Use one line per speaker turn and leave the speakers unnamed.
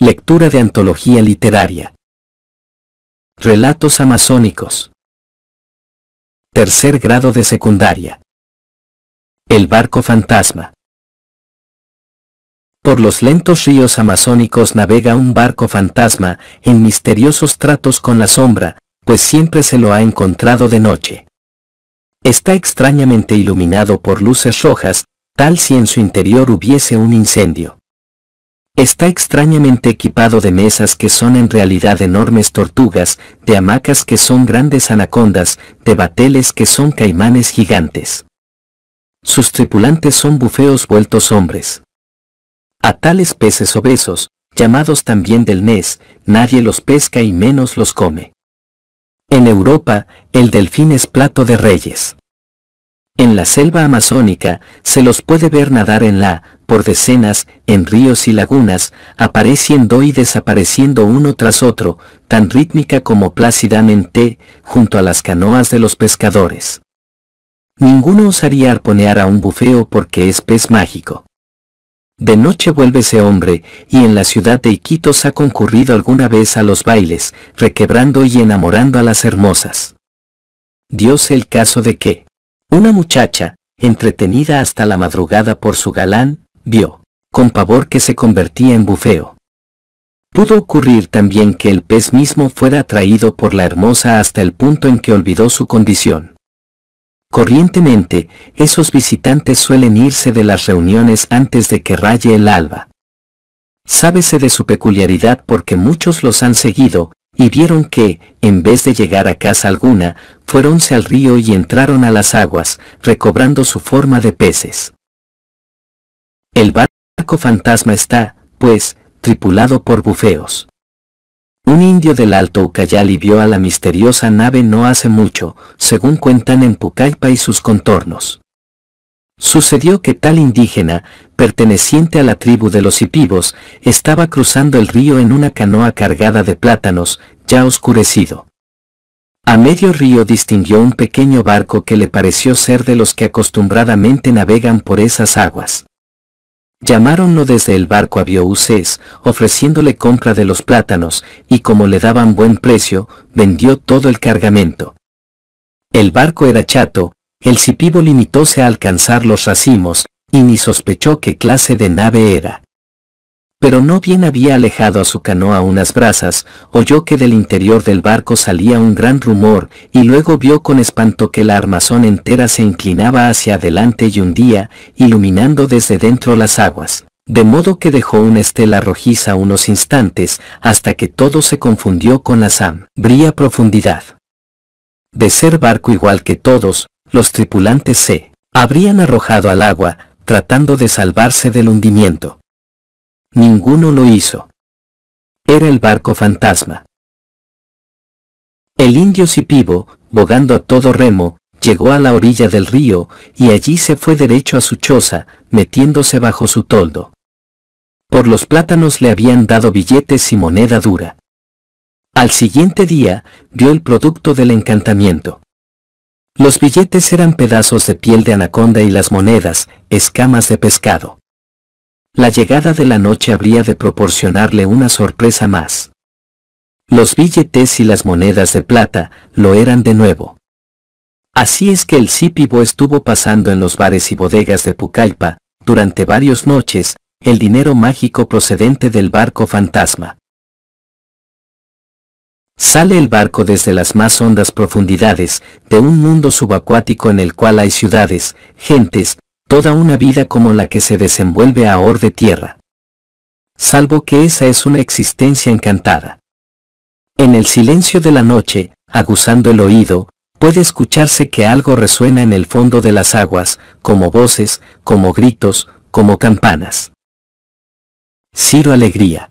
Lectura de antología literaria. Relatos amazónicos. Tercer grado de secundaria. El barco fantasma. Por los lentos ríos amazónicos navega un barco fantasma en misteriosos tratos con la sombra, pues siempre se lo ha encontrado de noche. Está extrañamente iluminado por luces rojas, tal si en su interior hubiese un incendio. Está extrañamente equipado de mesas que son en realidad enormes tortugas, de hamacas que son grandes anacondas, de bateles que son caimanes gigantes. Sus tripulantes son bufeos vueltos hombres. A tales peces obesos, llamados también del mes, nadie los pesca y menos los come. En Europa, el delfín es plato de reyes. En la selva amazónica, se los puede ver nadar en la por decenas, en ríos y lagunas, apareciendo y desapareciendo uno tras otro, tan rítmica como plácidamente, junto a las canoas de los pescadores. Ninguno osaría arponear a un bufeo porque es pez mágico. De noche vuelve ese hombre, y en la ciudad de Iquitos ha concurrido alguna vez a los bailes, requebrando y enamorando a las hermosas. Dios el caso de que, una muchacha, entretenida hasta la madrugada por su galán, vio, con pavor que se convertía en bufeo. Pudo ocurrir también que el pez mismo fuera atraído por la hermosa hasta el punto en que olvidó su condición. Corrientemente, esos visitantes suelen irse de las reuniones antes de que raye el alba. Sábese de su peculiaridad porque muchos los han seguido, y vieron que, en vez de llegar a casa alguna, fueronse al río y entraron a las aguas, recobrando su forma de peces. El barco fantasma está, pues, tripulado por bufeos. Un indio del Alto Ucayali vio a la misteriosa nave no hace mucho, según cuentan en Pucallpa y sus contornos. Sucedió que tal indígena, perteneciente a la tribu de los ipivos, estaba cruzando el río en una canoa cargada de plátanos, ya oscurecido. A medio río distinguió un pequeño barco que le pareció ser de los que acostumbradamente navegan por esas aguas. Llamaronlo desde el barco a Bioucés, ofreciéndole compra de los plátanos, y como le daban buen precio, vendió todo el cargamento. El barco era chato, el cipibo limitóse a alcanzar los racimos, y ni sospechó qué clase de nave era. Pero no bien había alejado a su canoa unas brasas, oyó que del interior del barco salía un gran rumor, y luego vio con espanto que la armazón entera se inclinaba hacia adelante y hundía, iluminando desde dentro las aguas, de modo que dejó una estela rojiza unos instantes, hasta que todo se confundió con la Bría profundidad. De ser barco igual que todos, los tripulantes se habrían arrojado al agua, tratando de salvarse del hundimiento Ninguno lo hizo. Era el barco fantasma. El indio Sipibo, bogando a todo remo, llegó a la orilla del río, y allí se fue derecho a su choza, metiéndose bajo su toldo. Por los plátanos le habían dado billetes y moneda dura. Al siguiente día, vio el producto del encantamiento. Los billetes eran pedazos de piel de anaconda y las monedas, escamas de pescado la llegada de la noche habría de proporcionarle una sorpresa más. Los billetes y las monedas de plata lo eran de nuevo. Así es que el Cipibo estuvo pasando en los bares y bodegas de Pucallpa, durante varias noches, el dinero mágico procedente del barco fantasma. Sale el barco desde las más hondas profundidades de un mundo subacuático en el cual hay ciudades, gentes, toda una vida como la que se desenvuelve a or de tierra. Salvo que esa es una existencia encantada. En el silencio de la noche, aguzando el oído, puede escucharse que algo resuena en el fondo de las aguas, como voces, como gritos, como campanas. Ciro Alegría.